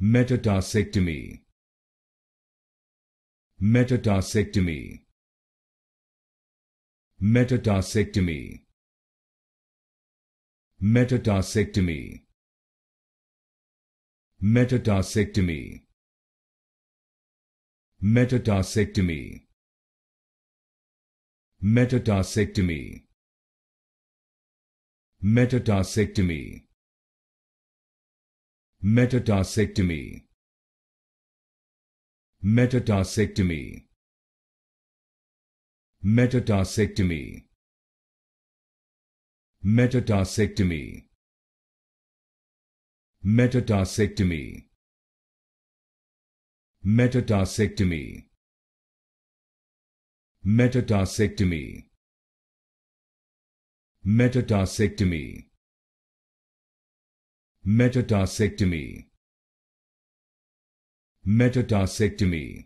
Metatarsectomy. Metatarsectomy. Metatarsectomy. Metatarsectomy. Metatarsectomy. Metatarsectomy. Metatarsectomy. Metatarsectomy metatarsectomy metatarsectomy metatarsectomy metatarsectomy metatarsectomy metatarsectomy metatarsectomy metatarsectomy Metatarsectomy Metatarsectomy